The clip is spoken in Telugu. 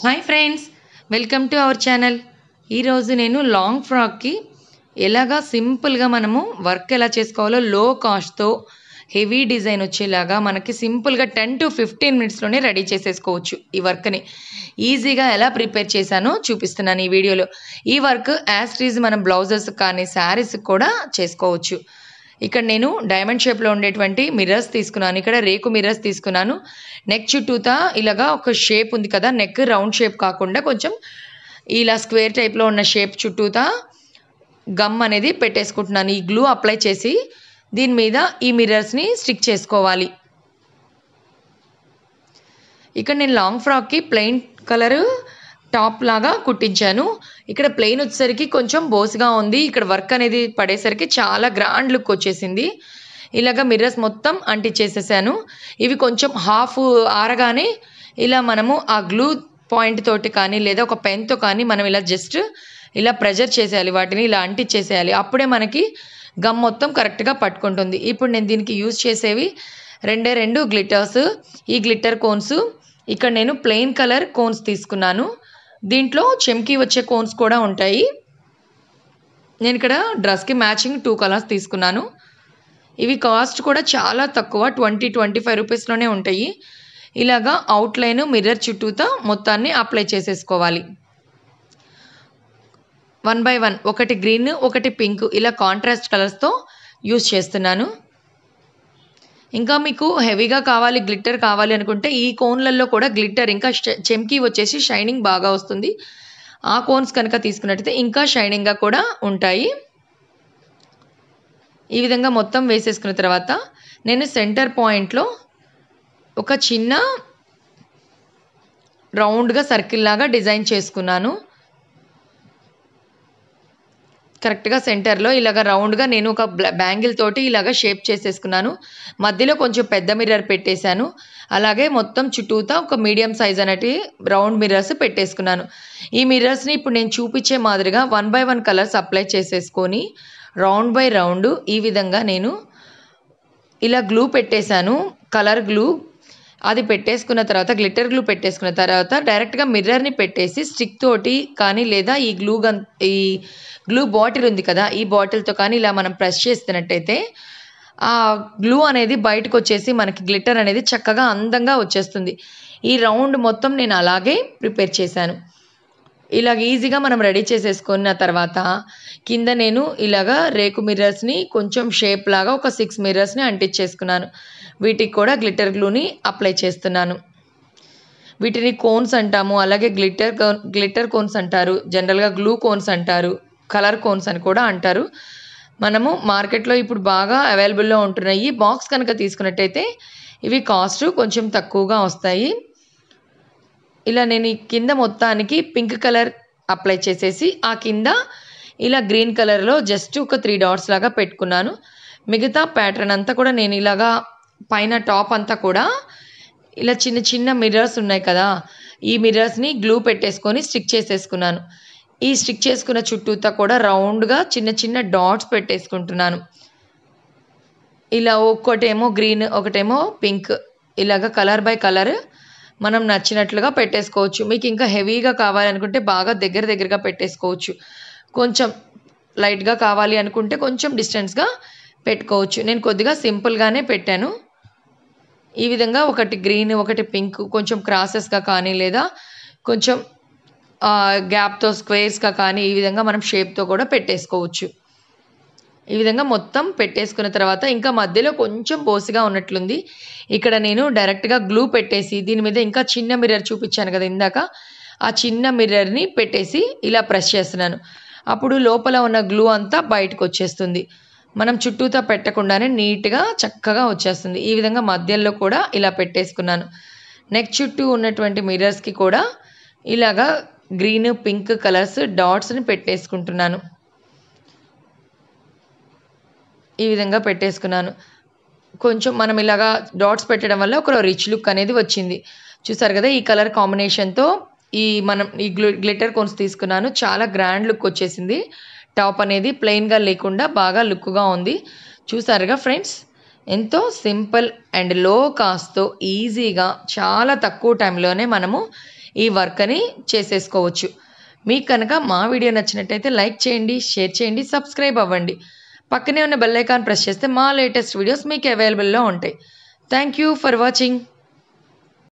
hi friends welcome to our channel ఈరోజు నేను లాంగ్ ఫ్రాక్కి ఎలాగా సింపుల్గా మనము వర్క్ ఎలా చేసుకోవాలో లో కాస్ట్తో హెవీ డిజైన్ వచ్చేలాగా మనకి సింపుల్గా టెన్ టు ఫిఫ్టీన్ మినిట్స్లోనే రెడీ చేసేసుకోవచ్చు ఈ వర్క్ని ఈజీగా ఎలా ప్రిపేర్ చేశానో చూపిస్తున్నాను ఈ వీడియోలో ఈ వర్క్ యాస్ట్రీజ్ రీజ్ మనం బ్లౌజెస్ కానీ శారీస్ కూడా చేసుకోవచ్చు ఇక్కడ నేను డైమండ్ షేప్లో ఉండేటువంటి మిర్రర్స్ తీసుకున్నాను ఇక్కడ రేకు మిర్రర్స్ తీసుకున్నాను నెక్ చుట్టూతా ఇలాగా ఒక షేప్ ఉంది కదా నెక్ రౌండ్ షేప్ కాకుండా కొంచెం ఇలా స్క్వేర్ టైప్లో ఉన్న షేప్ చుట్టూతా గమ్ అనేది పెట్టేసుకుంటున్నాను ఈ గ్లూ అప్లై చేసి దీని మీద ఈ మిర్రర్స్ని స్టిక్ చేసుకోవాలి ఇక్కడ నేను లాంగ్ ఫ్రాక్కి ప్లెయిన్ కలరు టాప్ లాగా కుట్టించాను ఇక్కడ ప్లెయిన్ వచ్చేసరికి కొంచెం బోస్గా ఉంది ఇక్కడ వర్క్ అనేది పడేసరికి చాలా గ్రాండ్ లుక్ వచ్చేసింది ఇలాగ మిర్రర్స్ మొత్తం అంటించేసేసాను ఇవి కొంచెం హాఫ్ ఆరగానే ఇలా మనము ఆ గ్లూ పాయింట్ తోటి కానీ లేదా ఒక పెన్తో కానీ మనం ఇలా జస్ట్ ఇలా ప్రెజర్ చేసేయాలి వాటిని ఇలా అంటిచ్చేసేయాలి అప్పుడే మనకి గమ్ మొత్తం కరెక్ట్గా పట్టుకుంటుంది ఇప్పుడు నేను దీనికి యూజ్ చేసేవి రెండే రెండు గ్లిటర్స్ ఈ గ్లిటర్ కోన్స్ ఇక్కడ నేను ప్లెయిన్ కలర్ కోన్స్ తీసుకున్నాను దీంట్లో చెమ్కి వచ్చే కోన్స్ కూడా ఉంటాయి నేను ఇక్కడ డ్రెస్కి మ్యాచింగ్ టూ కలర్స్ తీసుకున్నాను ఇవి కాస్ట్ కూడా చాలా తక్కువ ట్వంటీ ట్వంటీ ఫైవ్ రూపీస్లోనే ఉంటాయి ఇలాగా అవుట్లైన్ మిర్రర్ చుట్టూతో మొత్తాన్ని అప్లై చేసేసుకోవాలి వన్ బై వన్ ఒకటి గ్రీన్ ఒకటి పింక్ ఇలా కాంట్రాస్ట్ కలర్స్తో యూజ్ చేస్తున్నాను ఇంకా మీకు హెవీగా కావాలి గ్లిట్టర్ కావాలి అనుకుంటే ఈ కోన్లలో కూడా గ్లిట్టర్ ఇంకా చెమ్కి వచ్చేసి షైనింగ్ బాగా వస్తుంది ఆ కోన్స్ కనుక తీసుకున్నట్టయితే ఇంకా షైనింగ్గా కూడా ఉంటాయి ఈ విధంగా మొత్తం వేసేసుకున్న తర్వాత నేను సెంటర్ పాయింట్లో ఒక చిన్న రౌండ్గా సర్కిల్ లాగా డిజైన్ చేసుకున్నాను కరెక్ట్గా సెంటర్లో ఇలాగ రౌండ్గా నేను ఒక బ్యాంగిల్ తోటి ఇలాగ షేప్ చేసేసుకున్నాను మధ్యలో కొంచెం పెద్ద మిర్రర్ పెట్టేశాను అలాగే మొత్తం చుట్టూతా ఒక మీడియం సైజ్ అనేటి రౌండ్ మిర్రర్స్ పెట్టేసుకున్నాను ఈ మిర్రర్స్ని ఇప్పుడు నేను చూపించే మాదిరిగా one by one colours apply చేసేసుకొని రౌండ్ బై రౌండ్ ఈ విధంగా నేను ఇలా గ్లూ పెట్టేశాను కలర్ గ్లూ అది పెట్టేసుకున్న తర్వాత గ్లిటర్ గ్లూ పెట్టేసుకున్న తర్వాత డైరెక్ట్గా మిర్రర్ని పెట్టేసి స్టిక్ తోటి కానీ లేదా ఈ గ్లూ గన్ ఈ గ్లూ బాటిల్ ఉంది కదా ఈ బాటిల్తో కానీ ఇలా మనం ప్రెస్ చేస్తున్నట్టయితే ఆ గ్లూ అనేది బయటకు వచ్చేసి మనకి గ్లిటర్ అనేది చక్కగా అందంగా వచ్చేస్తుంది ఈ రౌండ్ మొత్తం నేను అలాగే ప్రిపేర్ చేశాను ఇలాగ ఈజీగా మనం రెడీ చేసేసుకున్న తర్వాత కింద నేను ఇలాగ రేకు మిర్రర్స్ని కొంచెం షేప్ లాగా ఒక సిక్స్ మిర్రర్స్ని అంటించేసుకున్నాను వీటికి కూడా గ్లిటర్ గ్లూని అప్లై చేస్తున్నాను వీటిని కోన్స్ అంటాము అలాగే గ్లిటర్ గ్లిటర్ కోన్స్ అంటారు జనరల్గా గ్లూ కోన్స్ అంటారు కలర్ కోన్స్ అని కూడా అంటారు మనము మార్కెట్లో ఇప్పుడు బాగా అవైలబుల్లో ఉంటున్నాయి బాక్స్ కనుక తీసుకున్నట్టయితే ఇవి కాస్ట్ కొంచెం తక్కువగా వస్తాయి ఇలా నేను ఈ కింద మొత్తానికి పింక్ కలర్ అప్లై చేసేసి ఆ కింద ఇలా గ్రీన్ కలర్లో జస్ట్ ఒక త్రీ డాట్స్ లాగా పెట్టుకున్నాను మిగతా ప్యాటర్న్ అంతా కూడా నేను ఇలాగా పైన టాప్ అంతా కూడా ఇలా చిన్న చిన్న మిర్రర్స్ ఉన్నాయి కదా ఈ మిర్రర్స్ని గ్లూ పెట్టేసుకొని స్టిక్ చేసేసుకున్నాను ఈ స్టిక్ చేసుకున్న చుట్టూతా కూడా రౌండ్గా చిన్న చిన్న డాట్స్ పెట్టేసుకుంటున్నాను ఇలా ఒక్కటేమో గ్రీన్ ఒకటేమో పింక్ ఇలాగ కలర్ బై కలర్ మనం నచ్చినట్లుగా పెట్టేసుకోవచ్చు మీకు ఇంకా హెవీగా కావాలనుకుంటే బాగా దగ్గర దగ్గరగా పెట్టేసుకోవచ్చు కొంచెం లైట్గా కావాలి అనుకుంటే కొంచెం డిస్టెన్స్గా పెట్టుకోవచ్చు నేను కొద్దిగా సింపుల్గానే పెట్టాను ఈ విధంగా ఒకటి గ్రీన్ ఒకటి పింక్ కొంచెం క్రాసెస్గా కానీ లేదా కొంచెం గ్యాప్తో స్క్వేర్స్గా కానీ ఈ విధంగా మనం షేప్తో కూడా పెట్టేసుకోవచ్చు ఈ విధంగా మొత్తం పెట్టేసుకున్న తర్వాత ఇంకా మధ్యలో కొంచెం బోసిగా ఉన్నట్లుంది ఇక్కడ నేను డైరెక్ట్గా గ్లూ పెట్టేసి దీని మీద ఇంకా చిన్న మిర్రర్ చూపించాను కదా ఇందాక ఆ చిన్న మిర్రర్ని పెట్టేసి ఇలా ప్రెస్ చేస్తున్నాను అప్పుడు లోపల ఉన్న గ్లూ అంతా బయటకు వచ్చేస్తుంది మనం చుట్టూతో పెట్టకుండానే నీట్గా చక్కగా వచ్చేస్తుంది ఈ విధంగా మధ్యలో కూడా ఇలా పెట్టేసుకున్నాను నెక్ చుట్టూ ఉన్నటువంటి మిర్రర్స్కి కూడా ఇలాగా గ్రీన్ పింక్ కలర్స్ డాట్స్ని పెట్టేసుకుంటున్నాను ఈ విధంగా పెట్టేసుకున్నాను కొంచెం మనం ఇలాగా డాట్స్ పెట్టడం వల్ల ఒక రిచ్ లుక్ అనేది వచ్చింది చూసారు కదా ఈ కలర్ కాంబినేషన్తో ఈ మనం ఈ గ్లిటర్ కోన్స్ తీసుకున్నాను చాలా గ్రాండ్ లుక్ వచ్చేసింది టాప్ అనేది ప్లెయిన్గా లేకుండా బాగా లుక్గా ఉంది చూసారుగా ఫ్రెండ్స్ ఎంతో సింపుల్ అండ్ లో కాస్ట్తో ఈజీగా చాలా తక్కువ టైంలోనే మనము ఈ వర్క్ని చేసేసుకోవచ్చు మీకు కనుక మా వీడియో నచ్చినట్టయితే లైక్ చేయండి షేర్ చేయండి సబ్స్క్రైబ్ అవ్వండి పక్కనే ఉన్న బెల్ ఐకాన్ ప్రెస్ చేస్తే మా లేటెస్ట్ వీడియోస్ మీకు అవైలబుల్లో ఉంటాయి థ్యాంక్ యూ ఫర్ వాచింగ్